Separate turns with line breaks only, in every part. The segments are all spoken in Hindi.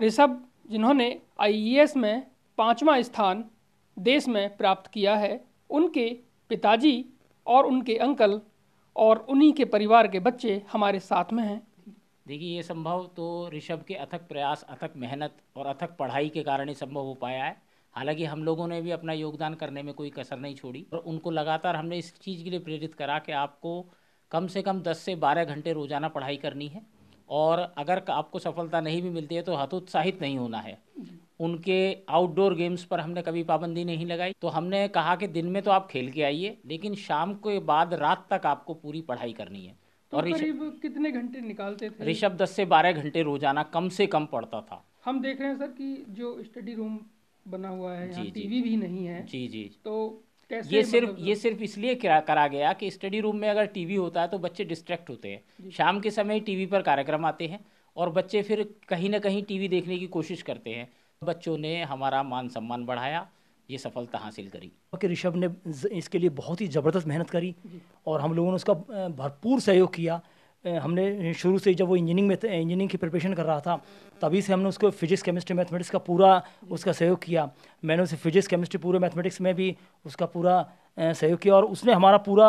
ऋषभ जिन्होंने आई e में पाँचवा स्थान देश में प्राप्त किया है उनके पिताजी और उनके अंकल और उन्हीं के परिवार के बच्चे हमारे साथ में हैं देखिए ये संभव तो ऋषभ के अथक
प्रयास अथक मेहनत और अथक पढ़ाई के कारण ही संभव हो पाया है हालांकि हम लोगों ने भी अपना योगदान करने में कोई कसर नहीं छोड़ी और उनको लगातार हमने इस चीज़ के लिए प्रेरित करा कि आपको कम से कम 10 से 12 घंटे रोज़ाना पढ़ाई करनी है और अगर आपको सफलता नहीं भी मिलती है तो हतोत्साहित नहीं होना है उनके आउटडोर गेम्स पर हमने कभी पाबंदी नहीं लगाई तो हमने कहा कि दिन में तो आप खेल के आइए लेकिन शाम के बाद रात तक आपको पूरी पढ़ाई करनी है तो और करीब
कितने घंटे निकालते थे ऋषभ
दस से बारह घंटे रोजाना कम से कम पड़ता था
हम देख रहे हैं सर कि जो स्टडी रूम बना हुआ है जी, टीवी भी नहीं है जी जी तो ये सिर्फ
मतलब ये सिर्फ इसलिए करा गया कि स्टडी रूम में अगर टीवी होता है तो बच्चे डिस्ट्रैक्ट होते हैं शाम के समय टीवी पर कार्यक्रम आते हैं और बच्चे फिर कहीं ना कहीं टीवी देखने की कोशिश करते हैं बच्चों ने हमारा मान सम्मान बढ़ाया ये सफलता हासिल
करी ओके ऋषभ ने इसके लिए बहुत ही ज़बरदस्त मेहनत करी और हम लोगों ने उसका भरपूर सहयोग किया हमने शुरू से जब वो इंजीनियरिंग में इंजीनियरिंग की प्रिपरेशन कर रहा था तभी से हमने उसको फिजिक्स केमिस्ट्री मैथमेटिक्स का पूरा उसका सहयोग किया मैंने उसे फिजिक्स केमिस्ट्री पूरे मैथमेटिक्स में भी उसका पूरा सहयोग किया और उसने हमारा पूरा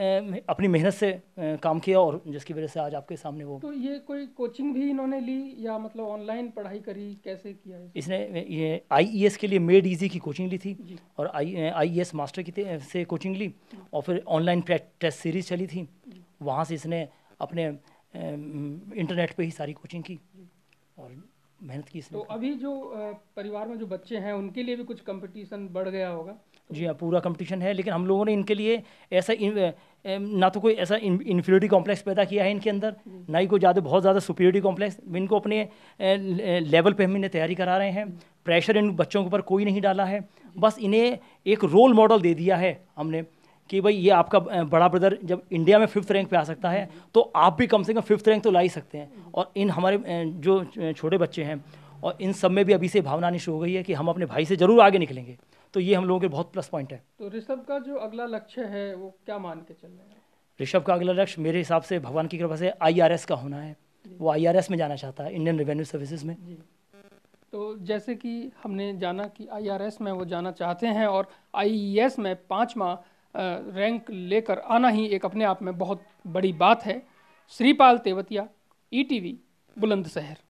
अपनी मेहनत से काम किया और जिसकी वजह से आज आपके सामने वो
तो ये कोई कोचिंग भी इन्होंने ली या मतलब ऑनलाइन पढ़ाई करी कैसे किया है?
इसने ये आईईएस e के लिए मेड इजी की कोचिंग ली थी और आई आईईएस मास्टर की से कोचिंग ली और फिर ऑनलाइन टेस्ट सीरीज चली थी वहाँ से इसने अपने इंटरनेट पे ही सारी कोचिंग की और मेहनत की तो
अभी जो परिवार में जो बच्चे हैं उनके लिए भी कुछ कंपटीशन बढ़ गया होगा
जी हाँ पूरा कंपटीशन है लेकिन हम लोगों ने इनके लिए ऐसा इन, ना तो कोई ऐसा इन्फीरियरिटी कॉम्प्लेक्स पैदा किया है इनके अंदर ना ही कोई ज़्यादा बहुत ज़्यादा सुपीरियरिटी कॉम्प्लेक्स इनको अपने लेवल पे हम इन्हें तैयारी करा रहे हैं प्रेशर इन बच्चों के ऊपर कोई नहीं डाला है बस इन्हें एक रोल मॉडल दे दिया है हमने कि भाई ये आपका बड़ा ब्रदर जब इंडिया में फिफ्थ रैंक पे आ सकता है तो आप भी कम से कम फिफ्थ रैंक तो ला ही सकते हैं और इन हमारे जो छोटे बच्चे हैं और इन सब में भी अभी से भावना आनी शुरू हो गई है कि हम अपने भाई से ज़रूर आगे निकलेंगे तो ये हम लोगों के बहुत प्लस पॉइंट है
तो ऋषभ का जो अगला लक्ष्य है वो क्या मान के चल रहे हैं
ऋषभ का अगला लक्ष्य मेरे हिसाब से भगवान की कृपा से आईआरएस का होना है वो आईआरएस में जाना चाहता है इंडियन रेवेन्यू सर्विसेज में
तो जैसे कि हमने जाना कि आईआरएस में वो जाना चाहते हैं और आईईएस e में पाँचवा रैंक लेकर आना ही एक अपने आप में बहुत बड़ी बात है Shripal Tewatia E T V Bulandshahr